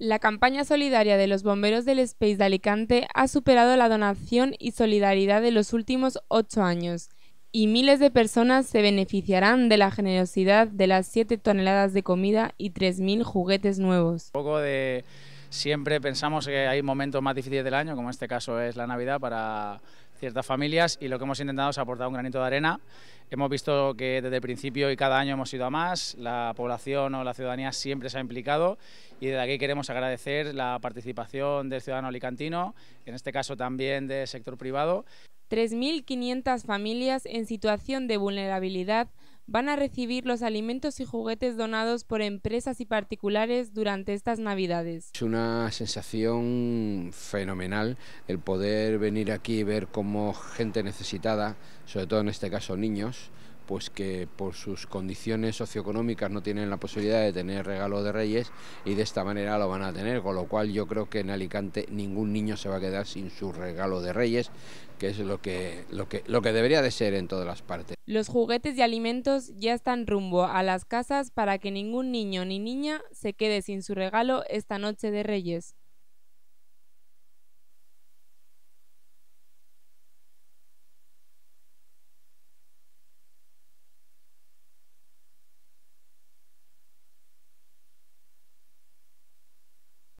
La campaña solidaria de los bomberos del Space de Alicante ha superado la donación y solidaridad de los últimos ocho años, y miles de personas se beneficiarán de la generosidad de las 7 toneladas de comida y 3.000 juguetes nuevos. Un poco de... Siempre pensamos que hay momentos más difíciles del año, como este caso es la Navidad, para ciertas familias y lo que hemos intentado es aportar un granito de arena. Hemos visto que desde el principio y cada año hemos ido a más, la población o la ciudadanía siempre se ha implicado y desde aquí queremos agradecer la participación del ciudadano alicantino, en este caso también del sector privado. 3.500 familias en situación de vulnerabilidad van a recibir los alimentos y juguetes donados por empresas y particulares durante estas Navidades. Es una sensación fenomenal el poder venir aquí y ver cómo gente necesitada, sobre todo en este caso niños, pues que por sus condiciones socioeconómicas no tienen la posibilidad de tener regalo de Reyes y de esta manera lo van a tener, con lo cual yo creo que en Alicante ningún niño se va a quedar sin su regalo de Reyes, que es lo que, lo que, lo que debería de ser en todas las partes. Los juguetes y alimentos ya están rumbo a las casas para que ningún niño ni niña se quede sin su regalo esta noche de Reyes.